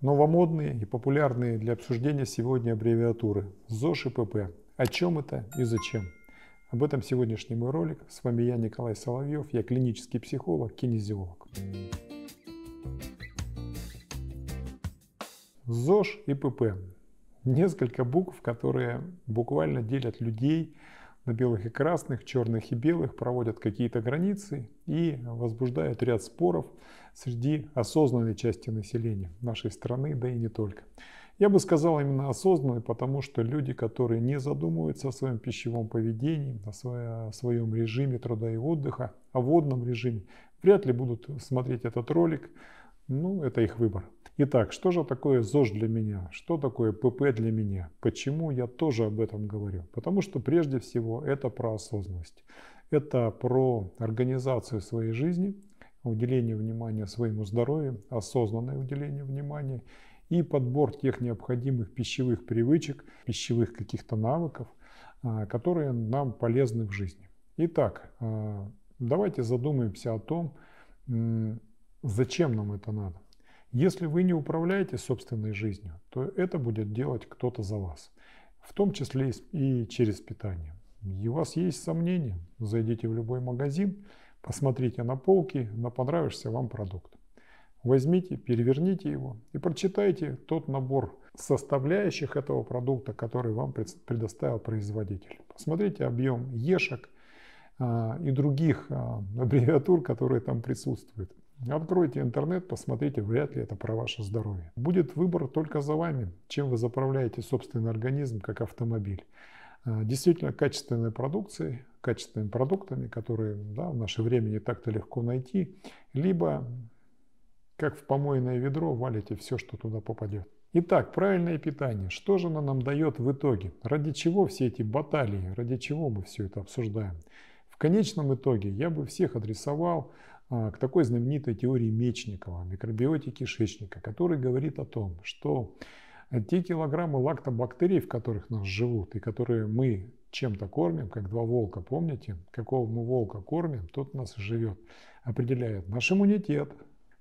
Новомодные и популярные для обсуждения сегодня аббревиатуры ЗОЖ и ПП. О чем это и зачем? Об этом сегодняшний мой ролик. С вами я, Николай Соловьев, я клинический психолог, кинезиолог. ЗОЖ и ПП. Несколько букв, которые буквально делят людей на белых и красных, черных и белых проводят какие-то границы и возбуждают ряд споров среди осознанной части населения нашей страны, да и не только. Я бы сказал именно осознанной, потому что люди, которые не задумываются о своем пищевом поведении, о своем режиме труда и отдыха, о водном режиме, вряд ли будут смотреть этот ролик, ну, это их выбор. Итак, что же такое ЗОЖ для меня? Что такое ПП для меня? Почему я тоже об этом говорю? Потому что прежде всего это про осознанность. Это про организацию своей жизни, уделение внимания своему здоровью, осознанное уделение внимания и подбор тех необходимых пищевых привычек, пищевых каких-то навыков, а, которые нам полезны в жизни. Итак, а, давайте задумаемся о том, Зачем нам это надо? Если вы не управляете собственной жизнью, то это будет делать кто-то за вас, в том числе и через питание. И у вас есть сомнения, зайдите в любой магазин, посмотрите на полки на понравившийся вам продукт. Возьмите, переверните его и прочитайте тот набор составляющих этого продукта, который вам предоставил производитель. Посмотрите объем ешек а, и других а, аббревиатур, которые там присутствуют. Откройте интернет, посмотрите, вряд ли это про ваше здоровье. Будет выбор только за вами, чем вы заправляете собственный организм как автомобиль. А, действительно качественной продукцией, качественными продуктами, которые да, в наше время не так-то легко найти, либо как в помойное ведро валите все, что туда попадет. Итак, правильное питание. Что же оно нам дает в итоге? Ради чего все эти баталии? Ради чего мы все это обсуждаем? В конечном итоге я бы всех адресовал а, к такой знаменитой теории Мечникова о микробиоте кишечника, который говорит о том, что те килограммы лактобактерий, в которых нас живут, и которые мы чем-то кормим, как два волка, помните? Какого мы волка кормим, тот нас и живет. Определяет наш иммунитет,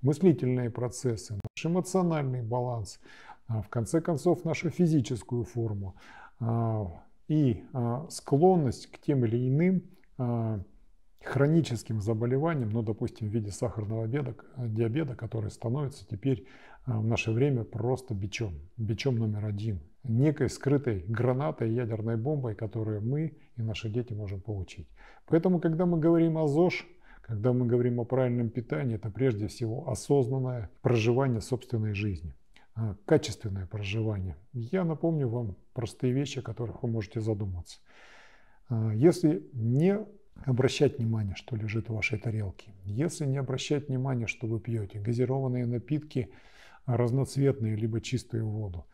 мыслительные процессы, наш эмоциональный баланс, а, в конце концов, нашу физическую форму а, и склонность к тем или иным хроническим заболеваниям, ну, допустим, в виде сахарного э, диабета, который становится теперь э, в наше время просто бичом, бичом номер один, некой скрытой гранатой, ядерной бомбой, которую мы и наши дети можем получить. Поэтому, когда мы говорим о ЗОЖ, когда мы говорим о правильном питании, это прежде всего осознанное проживание собственной жизни, э, качественное проживание. Я напомню вам простые вещи, о которых вы можете задуматься. Если не обращать внимание, что лежит в вашей тарелке. Если не обращать внимание, что вы пьете, газированные напитки а, разноцветные, либо чистую воду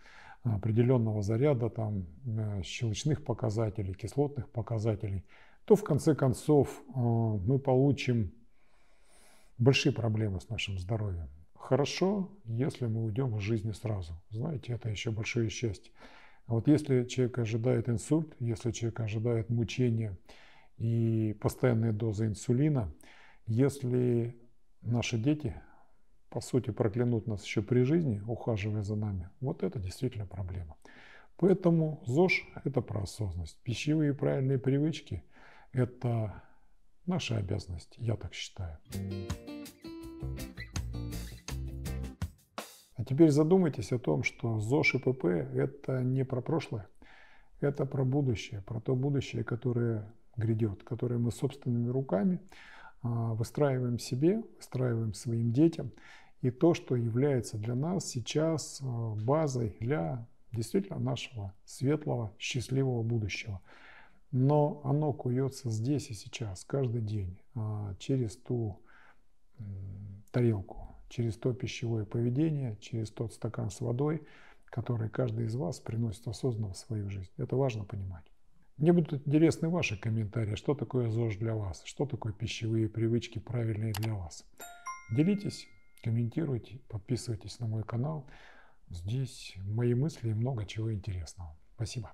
определенного заряда там, э, щелочных показателей, кислотных показателей, то в конце концов э, мы получим большие проблемы с нашим здоровьем. Хорошо, если мы уйдем из жизни сразу. Знаете, это еще большое счастье. вот если человек ожидает инсульт, если человек ожидает мучения, и постоянные дозы инсулина. Если наши дети, по сути, проклянут нас еще при жизни, ухаживая за нами, вот это действительно проблема. Поэтому ЗОЖ – это про осознанность. Пищевые и правильные привычки – это наша обязанность, я так считаю. А теперь задумайтесь о том, что ЗОЖ и ПП – это не про прошлое, это про будущее, про то будущее, которое грядет, которое мы собственными руками а, выстраиваем себе, выстраиваем своим детям. И то, что является для нас сейчас а, базой для действительно нашего светлого, счастливого будущего. Но оно куется здесь и сейчас, каждый день, а, через ту тарелку, через то пищевое поведение, через тот стакан с водой, который каждый из вас приносит осознанно в свою жизнь. Это важно понимать. Мне будут интересны ваши комментарии, что такое ЗОЖ для вас, что такое пищевые привычки правильные для вас. Делитесь, комментируйте, подписывайтесь на мой канал. Здесь мои мысли и много чего интересного. Спасибо.